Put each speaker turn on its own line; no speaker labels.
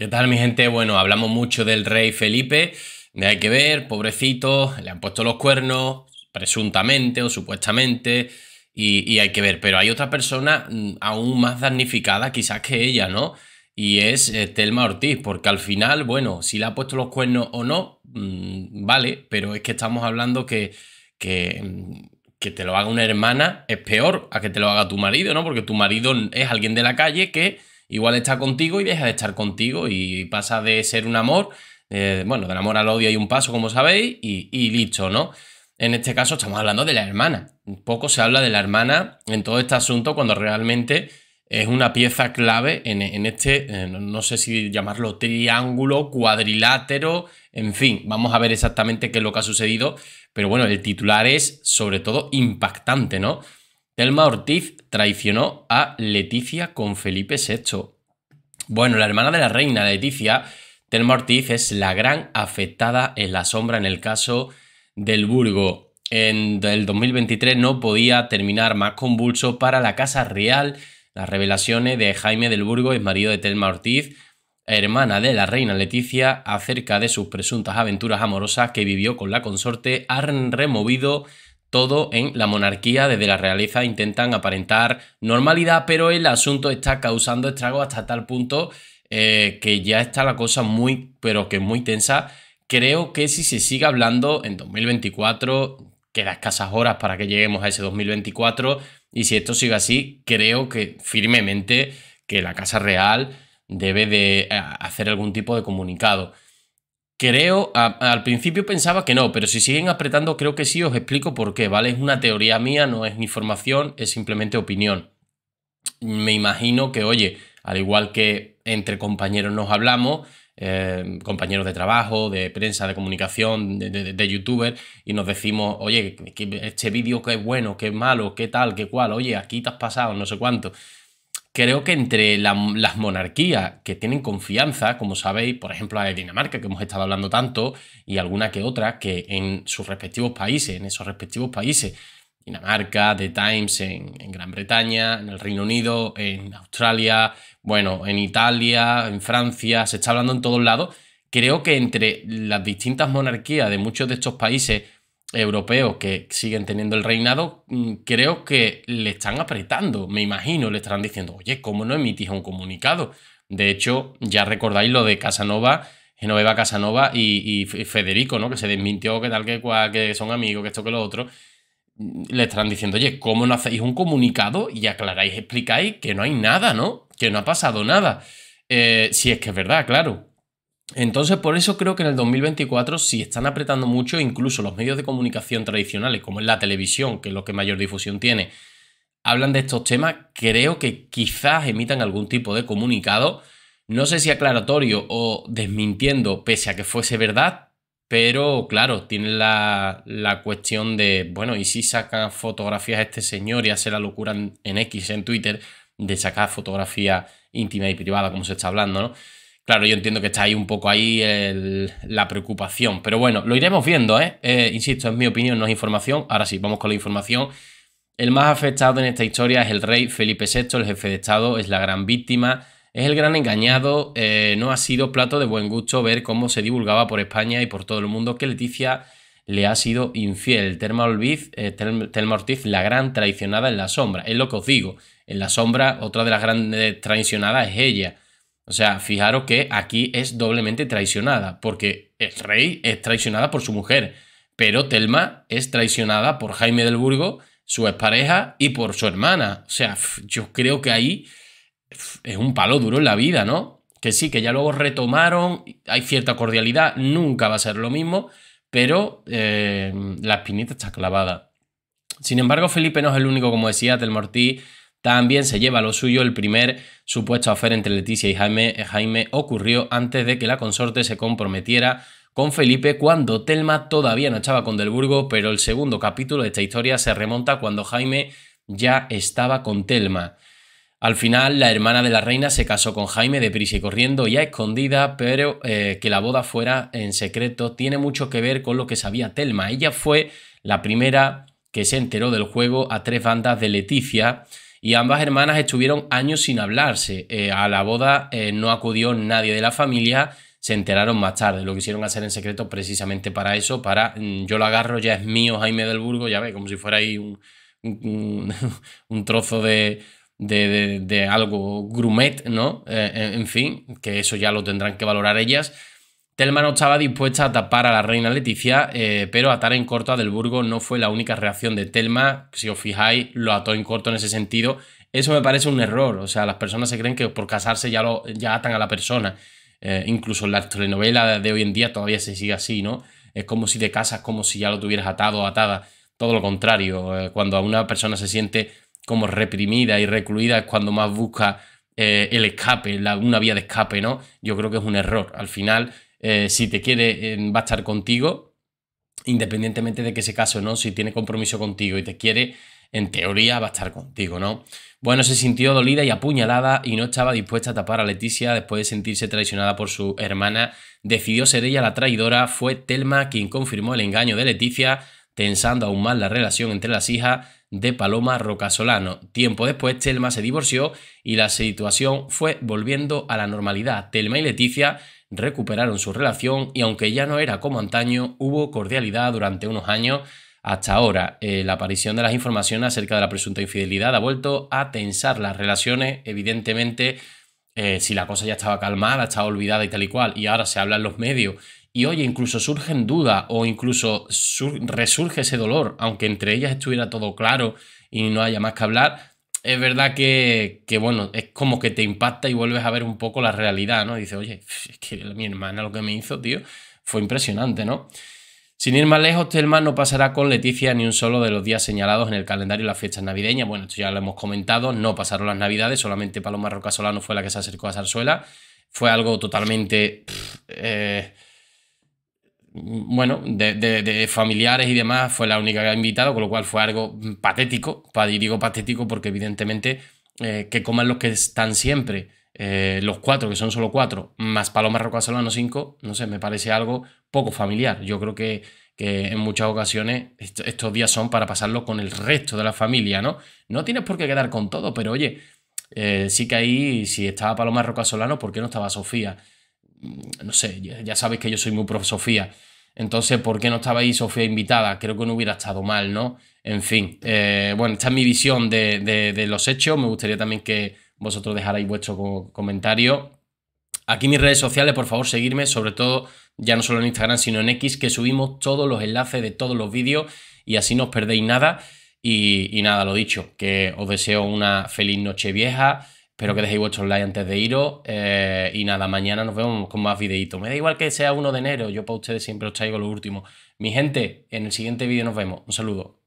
¿Qué tal mi gente? Bueno, hablamos mucho del rey Felipe, hay que ver, pobrecito, le han puesto los cuernos, presuntamente o supuestamente, y, hay que ver, pero hay otra persona mm, aún más damnificada quizás que ella, ¿no? Y es eh, Telma Ortiz, porque al final, bueno, si le ha puesto los cuernos o no, mm, vale, pero es que estamos hablando que, que, mm, que te lo haga una hermana es peor a que te lo haga tu marido, ¿no? Porque tu marido es alguien de la calle que igual está contigo y deja de estar contigo y pasa de ser un amor, eh, bueno, del amor al odio hay un paso, como sabéis, y, y ¿no? En este caso estamos hablando de la hermana. Poco se habla de la hermana en todo este asunto cuando realmente es una pieza clave en, este, eh, no sé si llamarlo triángulo, cuadrilátero, en fin, vamos a ver exactamente qué es lo que ha sucedido, pero bueno, el titular es sobre todo impactante, ¿no? Telma Ortiz traicionó a Leticia con Felipe VI. Bueno, la hermana de la reina Leticia, Telma Ortiz, es la gran afectada en la sombra en el caso del Burgo. En el 2023 no podía terminar más convulso para la Casa Real. Las revelaciones de Jaime del Burgo, ex marido de Telma Ortiz, hermana de la reina Leticia, acerca de sus presuntas aventuras amorosas que vivió con la consorte, han removido todo en la monarquía desde la realeza intentan aparentar normalidad, pero el asunto está causando estragos hasta tal punto eh, que ya está la cosa muy, pero que muy tensa. Creo que si se sigue hablando en 2024, queda escasas horas para que lleguemos a ese 2024, y si esto sigue así, creo que firmemente que la Casa Real debe de eh, hacer algún tipo de comunicado. Creo, al principio pensaba que no, pero si siguen apretando creo que sí, os explico por qué, ¿vale? Es una teoría mía, no es información, es simplemente opinión. Me imagino que, oye, al igual que entre compañeros nos hablamos, eh, compañeros de trabajo, de prensa, de comunicación, de, youtuber, y nos decimos, oye, este vídeo que es bueno, que es malo, qué tal, qué cual, oye, aquí te has pasado, no sé cuánto creo que entre las monarquías que tienen confianza, como sabéis, por ejemplo la de Dinamarca, que hemos estado hablando tanto, y alguna que otra, que en sus respectivos países, en esos respectivos países, Dinamarca, The Times en, en Gran Bretaña, en el Reino Unido, en Australia, bueno, en Italia, en Francia, se está hablando en todos lados. Creo que entre las distintas monarquías de muchos de estos países europeos que siguen teniendo el reinado, mm, creo que le están apretando, me imagino, le estarán diciendo, oye, ¿cómo no emitís un comunicado? De hecho, ya recordáis lo de Casanova, Genoveva Casanova y, Federico, ¿no? Que se desmintió, que tal, que que son amigos, que esto, que lo otro. Mm, le estarán diciendo, oye, ¿cómo no hacéis un comunicado y aclaráis, explicáis que no hay nada, ¿no? Que no ha pasado nada. Eh, si es que es verdad, claro. Entonces, por eso creo que en el 2024, si están apretando mucho, incluso los medios de comunicación tradicionales, como es la televisión, que es lo que mayor difusión tiene, hablan de estos temas, creo que quizás emitan algún tipo de comunicado, no sé si aclaratorio o desmintiendo, pese a que fuese verdad, pero claro, tienen la, cuestión de, bueno, ¿y si sacan fotografías a este señor y hace la locura en, X, en Twitter, de sacar fotografía íntima y privada, como se está hablando, ¿no? Claro, yo entiendo que está ahí un poco ahí la preocupación, pero bueno, lo iremos viendo, ¿eh? ¿eh? Insisto, es mi opinión, no es información. Ahora sí, vamos con la información. El más afectado en esta historia es el rey Felipe VI, el jefe de Estado, es la gran víctima, es el gran engañado. Eh, no ha sido plato de buen gusto ver cómo se divulgaba por España y por todo el mundo que Leticia le ha sido infiel. Telma, Ortiz, eh, la gran traicionada en la sombra. Es lo que os digo, en la sombra otra de las grandes traicionadas es ella. O sea, fijaros que aquí es doblemente traicionada, porque el rey es traicionada por su mujer, pero Telma es traicionada por Jaime del Burgo, su expareja y por su hermana. O sea, yo creo que ahí es un palo duro en la vida, ¿no? Que sí, que ya luego retomaron, hay cierta cordialidad, nunca va a ser lo mismo, pero eh, la espinita está clavada. Sin embargo, Felipe no es el único, como decía, del Ortiz, también se lleva lo suyo, el primer supuesto afer entre Leticia y Jaime, eh, Jaime ocurrió antes de que la consorte se comprometiera con Felipe cuando Telma todavía no estaba con Delburgo, pero el segundo capítulo de esta historia se remonta cuando Jaime ya estaba con Telma. Al final, la hermana de la reina se casó con Jaime deprisa y corriendo y a escondida, pero eh, que la boda fuera en secreto tiene mucho que ver con lo que sabía Telma. Ella fue la primera que se enteró del juego a tres bandas de Leticia y ambas hermanas estuvieron años sin hablarse. Eh, a la boda eh, no acudió nadie de la familia, se enteraron más tarde, lo quisieron hacer en secreto precisamente para eso, para mm, yo lo agarro, ya es mío Jaime del Burgo, ya ve, como si fuera ahí un, un, trozo de, de, algo grumet, ¿no? Eh, en fin, que eso ya lo tendrán que valorar ellas. Telma no estaba dispuesta a tapar a la reina Leticia, eh, pero atar en corto a Del Burgo no fue la única reacción de Telma. Si os fijáis, lo ató en corto en ese sentido. Eso me parece un error. O sea, las personas se creen que por casarse ya, lo, atan a la persona. Eh, incluso en la telenovela de hoy en día todavía se sigue así, ¿no? Es como si te casas, como si ya lo tuvieras atado o atada. Todo lo contrario. Eh, cuando a una persona se siente como reprimida y recluida es cuando más busca el escape, una vía de escape, ¿no? Yo creo que es un error. Al final eh, si te quiere, va a estar contigo, independientemente de que se case o no, si tiene compromiso contigo y te quiere, en teoría va a estar contigo, ¿no? Bueno, se sintió dolida y apuñalada y no estaba dispuesta a tapar a Leticia después de sentirse traicionada por su hermana. Decidió ser ella la traidora, fue Telma quien confirmó el engaño de Leticia, tensando aún más la relación entre las hijas de Paloma Rocasolano. Tiempo después, Telma se divorció y la situación fue volviendo a la normalidad. Telma y Leticia recuperaron su relación y aunque ya no era como antaño, hubo cordialidad durante unos años. Hasta ahora, eh, la aparición de las informaciones acerca de la presunta infidelidad ha vuelto a tensar las relaciones. Evidentemente, eh, si la cosa ya estaba calmada, estaba olvidada y tal y cual, y ahora se habla en los medios, y oye, incluso surgen dudas o incluso resurge ese dolor, aunque entre ellas estuviera todo claro y no haya más que hablar, es verdad que, bueno, es como que te impacta y vuelves a ver un poco la realidad, ¿no? dice oye, es que mi hermana lo que me hizo, tío, fue impresionante, ¿no? Sin ir más lejos, Telma no pasará con Leticia ni un solo de los días señalados en el calendario de las fiestas navideñas. Bueno, esto ya lo hemos comentado, no pasaron las navidades, solamente Paloma Roca Solano fue la que se acercó a Zarzuela. Fue algo totalmente... Eh, bueno, de, familiares y demás, fue la única que ha invitado, con lo cual fue algo mm, patético. Y digo patético porque, evidentemente, eh, que coman los que están siempre, eh, los cuatro, que son solo cuatro, más Paloma solano, cinco, no sé, me parece algo poco familiar. Yo creo que, en muchas ocasiones estos días son para pasarlo con el resto de la familia, ¿no? No tienes por qué quedar con todo, pero oye, eh, sí que ahí, si estaba Paloma Solano, ¿por qué no estaba Sofía? Mm, no sé, ya, sabéis que yo soy muy profesofía. Sofía. Entonces, ¿por qué no estaba ahí Sofía invitada? Creo que no hubiera estado mal, ¿no? En fin, eh, bueno, esta es mi visión de, los hechos. Me gustaría también que vosotros dejarais vuestro comentario. Aquí mis redes sociales, por favor, seguirme, sobre todo ya no solo en Instagram, sino en X, que subimos todos los enlaces de todos los vídeos y así no os perdéis nada. Y, y nada, lo dicho, que os deseo una feliz noche vieja. Espero que dejéis vuestros likes antes de iros. Eh, y nada, mañana nos vemos con más videitos. Me da igual que sea uno de enero, yo para ustedes siempre os traigo lo último. Mi gente, en el siguiente vídeo nos vemos. Un saludo.